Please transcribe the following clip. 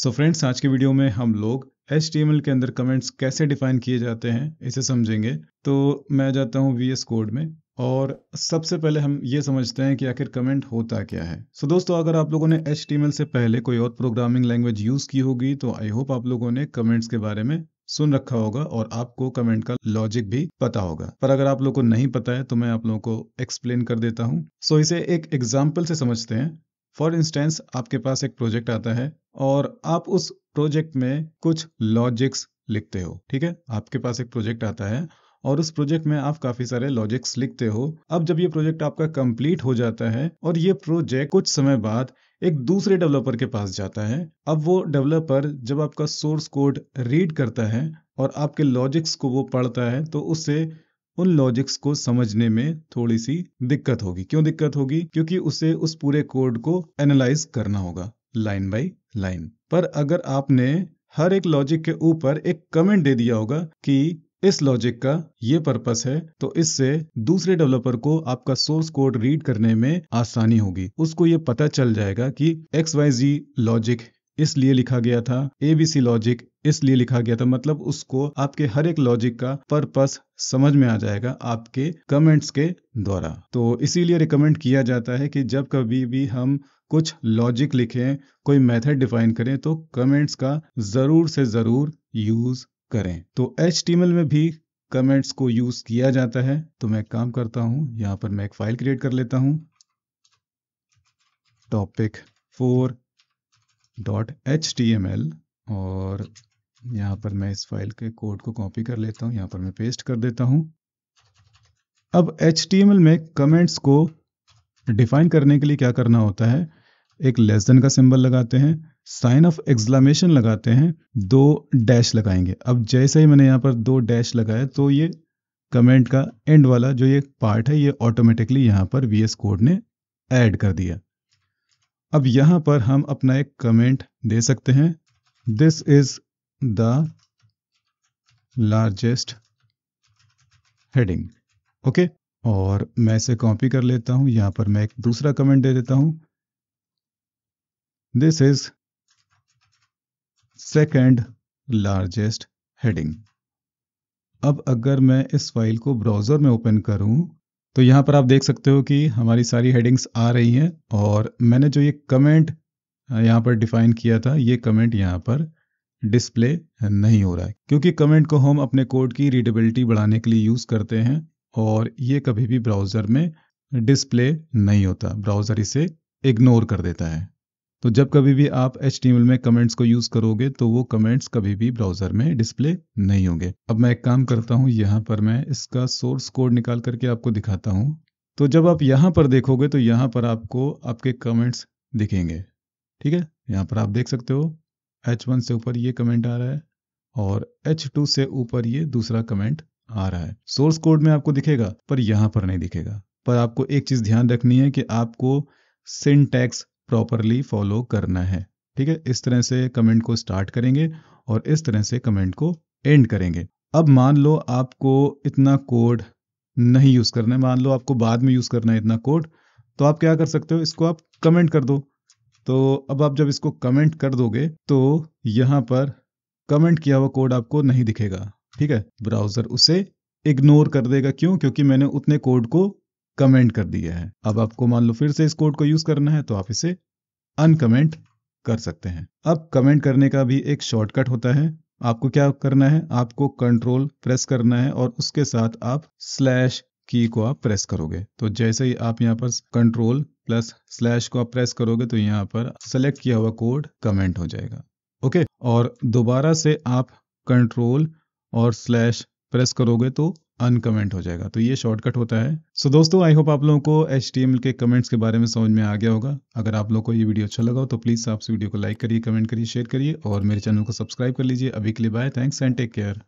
सो so friends आज के video में हम लोग एच के अंदर कमेंट्स कैसे डिफाइन किए जाते हैं इसे समझेंगे तो मैं जाता हूँ वी कोड में और सबसे पहले हम ये समझते हैं कि आखिर कमेंट होता क्या है सो so दोस्तों अगर आप लोगों ने एच से पहले कोई और प्रोग्रामिंग लैंग्वेज यूज़ की होगी तो आई होप आप लोगों ने कमेंट्स के बारे में सुन रखा होगा और आपको कमेंट का लॉजिक भी पता होगा पर अगर आप लोगों को नहीं पता है तो मैं आप लोगों को एक्सप्लेन कर देता हूँ सो so इसे एक एग्जाम्पल से समझते हैं फॉर इंस्टेंस आपके पास एक प्रोजेक्ट आता है और आप उस प्रोजेक्ट में कुछ लॉजिक्स लिखते हो ठीक है आपके पास एक प्रोजेक्ट आता है और उस प्रोजेक्ट में आप काफी सारे लॉजिक्स लिखते हो अब जब ये प्रोजेक्ट आपका कंप्लीट हो जाता है और ये प्रोजेक्ट कुछ समय बाद एक दूसरे डेवलपर के पास जाता है अब वो डेवलपर जब आपका सोर्स कोड रीड करता है और आपके लॉजिक्स को वो पढ़ता है तो उससे उन लॉजिक्स को समझने में थोड़ी सी दिक्कत होगी क्यों दिक्कत होगी क्योंकि उसे उस पूरे कोड को एनालाइज करना होगा लाइन बाई लाइन पर अगर आपने हर एक लॉजिक के ऊपर एक कमेंट दे दिया होगा कि इस लॉजिक का ये पर्पस है तो इससे दूसरे डेवलपर को आपका सोर्स कोड रीड करने में आसानी होगी उसको ये पता चल जाएगा कि एक्स वाई जी लॉजिक इसलिए लिखा गया था एबीसी लॉजिक इसलिए लिखा गया था मतलब उसको आपके हर एक लॉजिक का पर्पस समझ में आ जाएगा आपके कमेंट्स के द्वारा तो इसीलिए रिकमेंड किया जाता है कि जब कभी भी हम कुछ लॉजिक लिखें कोई मेथड डिफाइन करें तो कमेंट्स का जरूर से जरूर यूज करें तो एच में भी कमेंट्स को यूज किया जाता है तो मैं काम करता हूं यहाँ पर मैं एक फाइल क्रिएट कर लेता हूं topic four dot H T M L और यहाँ पर मैं इस फाइल के कोड को कॉपी कर लेता हूँ यहाँ पर मैं पेस्ट कर देता हूँ अब एच टी एम एल में कमेंट्स को डिफाइन करने के लिए क्या करना होता है एक लेस देन का सिंबल लगाते हैं साइन ऑफ एक्सलामेशन लगाते हैं दो डैश लगाएंगे अब जैसे ही मैंने यहाँ पर दो डैश लगाए तो ये कमेंट का एंड वाला जो ये पार्ट है ये ऑटोमेटिकली यहाँ पर वी एस कोड ने ऐड कर दिया अब यहां पर हम अपना एक कमेंट दे सकते हैं this is the largest heading okay और मैं इसे कॉपी कर लेता हूं यहां पर मैं एक दूसरा कमेंट दे देता हूं this is second largest heading अब अगर मैं इस फाइल को ब्राउज़र में ओपन करूं तो यहाँ पर आप देख सकते हो कि हमारी सारी हेडिंग्स आ रही हैं और मैंने जो ये कमेंट यहाँ पर डिफाइन किया था ये कमेंट यहाँ पर डिस्प्ले नहीं हो रहा है क्योंकि कमेंट को हम अपने कोड की रीडेबिलिटी बढ़ाने के लिए यूज़ करते हैं और ये कभी भी ब्राउज़र में डिस्प्ले नहीं होता ब्राउज़र इसे इग्नोर कर देता है तो जब कभी भी आप एच में कमेंट्स को यूज़ करोगे तो वो कमेंट्स कभी भी ब्राउज़र में डिस्प्ले नहीं होंगे अब मैं एक काम करता हूँ यहाँ पर मैं इसका सोर्स कोड निकाल करके आपको दिखाता हूँ तो जब आप यहाँ पर देखोगे तो यहाँ पर आपको आपके कमेंट्स दिखेंगे ठीक है यहाँ पर आप देख सकते हो एच से ऊपर ये कमेंट आ रहा है और एच से ऊपर ये दूसरा कमेंट आ रहा है सोर्स कोड में आपको दिखेगा पर यहाँ पर नहीं दिखेगा पर आपको एक चीज़ ध्यान रखनी है कि आपको सिंटैक्स प्रॉपरली फॉलो करना है ठीक है इस तरह से कमेंट को स्टार्ट करेंगे और इस तरह से कमेंट को एंड करेंगे अब मान लो आपको इतना कोड नहीं यूज़ करना है मान लो आपको बाद में यूज़ करना है इतना कोड तो आप क्या कर सकते हो इसको आप कमेंट कर दो तो अब आप जब इसको कमेंट कर दोगे तो यहां पर कमेंट किया हुआ कोड आपको नहीं दिखेगा ठीक है ब्राउज़र उसे इग्नोर कर देगा क्यों क्योंकि मैंने उतने कोड को कमेंट कर दिया है अब आपको मान लो फिर से इस कोड को यूज करना है तो आप इसे अनकमेंट कर सकते हैं अब कमेंट करने का भी एक शॉर्टकट होता है आपको क्या करना है आपको कंट्रोल प्रेस करना है और उसके साथ आप स्लैश की को आप प्रेस करोगे तो जैसे ही आप यहाँ पर कंट्रोल प्लस स्लैश को आप प्रेस करोगे तो यहाँ पर सेलेक्ट किया हुआ कोड कमेंट हो जाएगा ओके और दोबारा से आप कंट्रोल और स्लैश प्रेस करोगे तो अनकमेंट हो जाएगा तो ये शॉर्टकट होता है सो so, दोस्तों आई होप आप लोगों को एच के कमेंट्स के बारे में समझ में आ गया होगा अगर आप लोगों को ये वीडियो अच्छा लगा हो तो प्लीज़ आप इस वीडियो को लाइक करिए कमेंट करिए शेयर करिए और मेरे चैनल को सब्सक्राइब कर लीजिए अभी के लिए bye thanks and take care